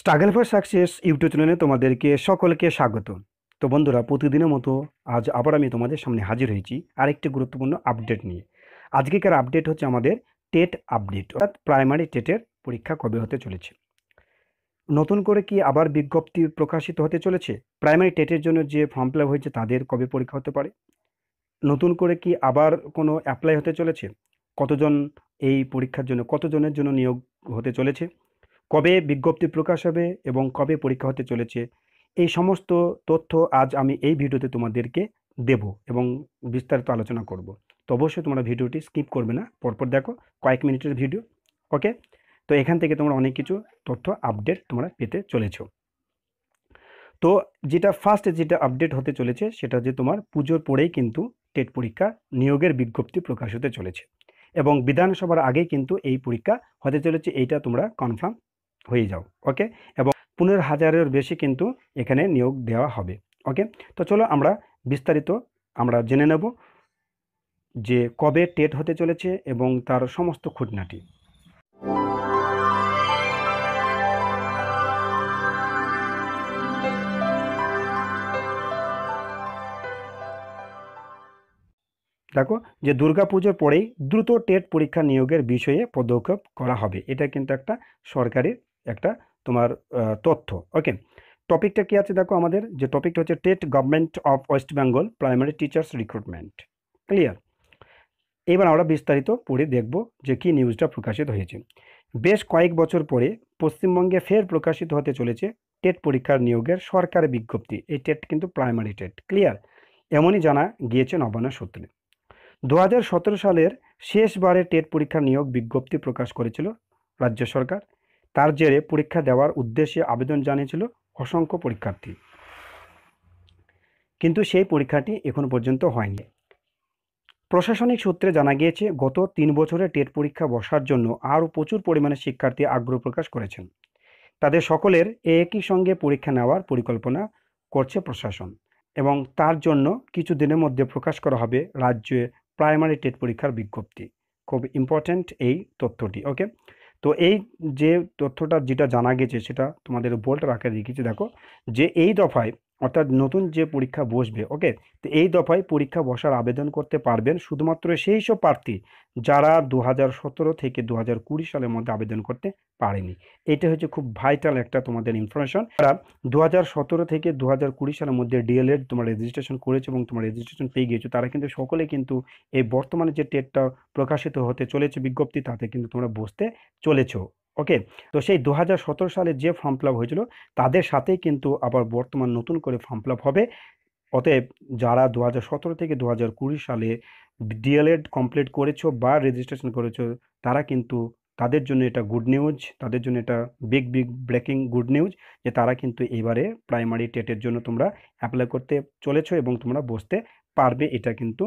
struggle for success YouTube চ্যানেলে তোমাদেরকে সকলকে স্বাগত তো বন্ধুরা প্রতিদিনের মতো আজ আবার আমি তোমাদের সামনে হাজির হয়েছি আরেকটি গুরুত্বপূর্ণ আপডেট নিয়ে আজকেকার আপডেট হচ্ছে আমাদের টেট আপডেট অর্থাৎ প্রাইমারি টেটের পরীক্ষা কবে হতে চলেছে নতুন করে কি আবার বিজ্ঞপ্তি প্রকাশিত হতে চলেছে প্রাইমারি টেটের জন্য যে ফর্ম ফিল হয়েছে তাদের কবে পরীক্ষা হতে পারে নতুন করে কি আবার কোনো অ্যাপ্লাই হতে চলেছে কতজন এই পরীক্ষার জন্য কতজনের জন্য নিয়োগ হতে চলেছে কবে বিজ্ঞপ্তি প্রকাশ হবে এবং কবে পরীক্ষা হতে চলেছে এই সমস্ত তথ্য আজ আমি এই ভিডিওতে তোমাদেরকে দেব এবং বিস্তারিত আলোচনা করব তো অবশ্যই তোমরা ভিডিওটি স্কিপ করবে না পরপর দেখো কয়েক মিনিটের ভিডিও ওকে তো এখান থেকে তোমরা অনেক কিছু তথ্য আপডেট তোমরা পেতে চলেছ তো যেটা ফার্স্ট যেটা আপডেট হতে চলেছে সেটা যে তোমার পুজোর পরেই কিন্তু টেট পরীক্ষা নিয়োগের বিজ্ঞপ্তি প্রকাশ হতে চলেছে এবং বিধানসভার আগে কিন্তু এই পরীক্ষা হতে চলেছে এইটা তোমরা কনফার্ম হয়ে যাও ওকে এবং পনেরো হাজারের বেশি কিন্তু এখানে নিয়োগ দেওয়া হবে ওকে তো চলো আমরা বিস্তারিত আমরা জেনে নেব যে কবে টেট হতে চলেছে এবং তার সমস্ত খুঁটনাটি দেখো যে দুর্গাপুজোর পরেই দ্রুত টেট পরীক্ষা নিয়োগের বিষয়ে পদক্ষেপ করা হবে এটা কিন্তু একটা সরকারের একটা তোমার তথ্য ওকে টপিকটা কি আছে দেখো আমাদের যে টপিকটা হচ্ছে TET government of West Bengal primary teachers recruitment clear এবার আমরা বিস্তারিত পড়ে দেখব যে কি নিউজটা প্রকাশিত হয়েছে বেশ কয়েক বছর পরে পশ্চিমবঙ্গে ফের প্রকাশিত হতে চলেছে টেট পরীক্ষার নিয়োগের সরকারের বিজ্ঞপ্তি এই টেট কিন্তু প্রাইমারি টেট ক্লিয়ার এমনই জানা গিয়েছে নবান্ন সূত্রে দু সালের শেষবারে টেট পরীক্ষার নিয়োগ বিজ্ঞপ্তি প্রকাশ করেছিল রাজ্য সরকার তার জেরে পরীক্ষা দেওয়ার উদ্দেশ্যে আবেদন জানিয়েছিল অসংখ্য পরীক্ষার্থী কিন্তু সেই পরীক্ষাটি এখনো পর্যন্ত হয়নি প্রশাসনিক সূত্রে জানা গিয়েছে গত তিন বছরে টেট পরীক্ষা বসার জন্য আরও প্রচুর পরিমাণে শিক্ষার্থী আগ্রহ প্রকাশ করেছেন তাদের সকলের একই সঙ্গে পরীক্ষা নেওয়ার পরিকল্পনা করছে প্রশাসন এবং তার জন্য কিছু দিনের মধ্যে প্রকাশ করা হবে রাজ্যে প্রাইমারি টেট পরীক্ষার বিজ্ঞপ্তি খুব ইম্পর্ট্যান্ট এই তথ্যটি ওকে তো এই যে তথ্যটা যেটা জানা গেছে সেটা তোমাদের বোল্ট রাখে রেখেছি দেখো যে এই দফায় অর্থাৎ নতুন যে পরীক্ষা বসবে ওকে তো এই দফায় পরীক্ষা বসার আবেদন করতে পারবেন শুধুমাত্র সেই সব প্রার্থী যারা দু থেকে দু সালের মধ্যে আবেদন করতে পারেনি এটা হচ্ছে খুব ভাইটাল একটা তোমাদের ইনফরমেশন তারা দু থেকে দু সালের মধ্যে ডিএলএড তোমার রেজিস্ট্রেশন করেছো এবং তোমার রেজিস্ট্রেশন পেয়ে গিয়েছো তারা কিন্তু সকলে কিন্তু এই বর্তমানে যে টেটটা প্রকাশিত হতে চলেছে বিজ্ঞপ্তি তাতে কিন্তু তোমরা বসতে চলেছো ওকে তো সেই দু সালে যে ফর্ম ফিল হয়েছিল তাদের সাথেই কিন্তু আবার বর্তমান নতুন করে ফর্ম ফিল হবে অতএব যারা দু থেকে দু সালে ডিএলএড কমপ্লিট করেছো বা রেজিস্ট্রেশন করেছো তারা কিন্তু তাদের জন্য এটা গুড নিউজ তাদের জন্য এটা big big breaking good news যে তারা কিন্তু এবারে প্রাইমারি টেটের জন্য তোমরা অ্যাপ্লাই করতে চলেছো এবং তোমরা বসতে পারবে এটা কিন্তু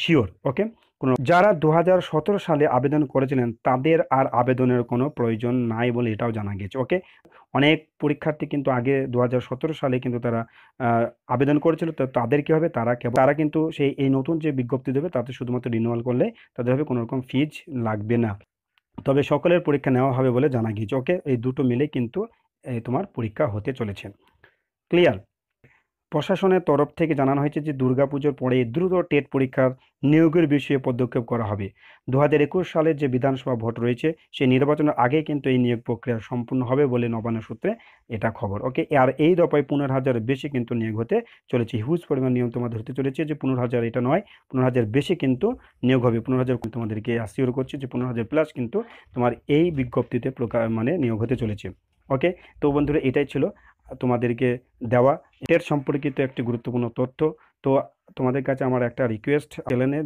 শিওর ওকে কোনো যারা দু সালে আবেদন করেছিলেন তাদের আর আবেদনের কোনো প্রয়োজন নাই বলে এটাও জানা গেছে ওকে অনেক পরীক্ষার্থী কিন্তু আগে দু সালে কিন্তু তারা আবেদন করেছিল তো তাদের কী হবে তারা কেবল তারা কিন্তু সেই এই নতুন যে বিজ্ঞপ্তি দেবে তাতে শুধুমাত্র রিনিউয়াল করলে তাদের হবে কোনো রকম ফিজ লাগবে না তবে সকলের পরীক্ষা নেওয়া হবে বলে জানা গিয়েছে ওকে এই দুটো মিলে কিন্তু তোমার পরীক্ষা হতে চলেছে ক্লিয়ার প্রশাসনের তরফ থেকে জানানো হয়েছে যে দুর্গাপুজোর পরে দ্রুত টেট পরীক্ষার নিয়োগের বিষয়ে পদক্ষেপ করা হবে দু হাজার একুশ সালের যে বিধানসভা ভোট রয়েছে সেই নির্বাচনের আগে কিন্তু এই নিয়োগ প্রক্রিয়া সম্পূর্ণ হবে বলে নবান্ন সূত্রে এটা খবর ওকে আর এই দফায় পনেরো হাজারের বেশি কিন্তু নিয়োগ হতে চলেছে হিউজ পরিমাণ নিয়োগ তোমার হতে চলেছে যে পনেরো হাজার এটা নয় পনেরো হাজার বেশি কিন্তু নিয়োগ হবে পনেরো হাজার তোমাদেরকে আসিওর করছে যে পনেরো হাজার প্লাস কিন্তু তোমার এই বিজ্ঞপ্তিতে প্রকার মানে নিয়োগ হতে চলেছে ওকে তো বন্ধুরা এটাই ছিল তোমাদেরকে দেওয়া এর সম্পর্কিত একটি গুরুত্বপূর্ণ তথ্য তো তোমাদের কাছে আমার একটা রিকোয়েস্ট চ্যানেলে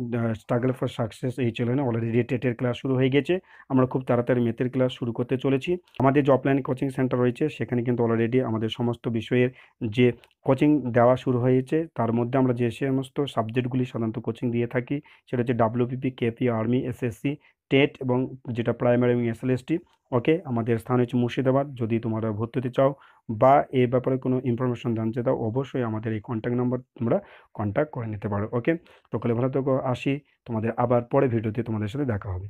স্ট্রাগল ফর সাকসেস এই চ্যানেলে অলরেডি টেটের ক্লাস শুরু হয়ে গেছে আমরা খুব তাড়াতাড়ি মেথের ক্লাস শুরু করতে চলেছি আমাদের যে অফলাইন কোচিং সেন্টার রয়েছে সেখানে কিন্তু অলরেডি আমাদের সমস্ত বিষয়ের যে কোচিং দেওয়া শুরু হয়েছে তার মধ্যে আমরা যে সমস্ত সাবজেক্টগুলি সাধারণত কোচিং দিয়ে থাকি সেটা হচ্ছে WBP KP army SSC TET এবং যেটা প্রাইমারি এবং এসএলএসটি ওকে আমাদের স্থান হচ্ছে মুর্শিদাবাদ যদি তোমরা ভর্তি হতে চাও বা এ ব্যাপারে কোনো ইনফরমেশন জানতে চাও অবশ্যই আমাদের এই কন্ট্যাক্ট নাম্বার তোমরা কন্ট্যাক্ট করে নিতে পারো ওকে তো কলে ভালো থেকো আসি তোমাদের আবার পরে ভিডিওতে তোমাদের সাথে দেখা হবে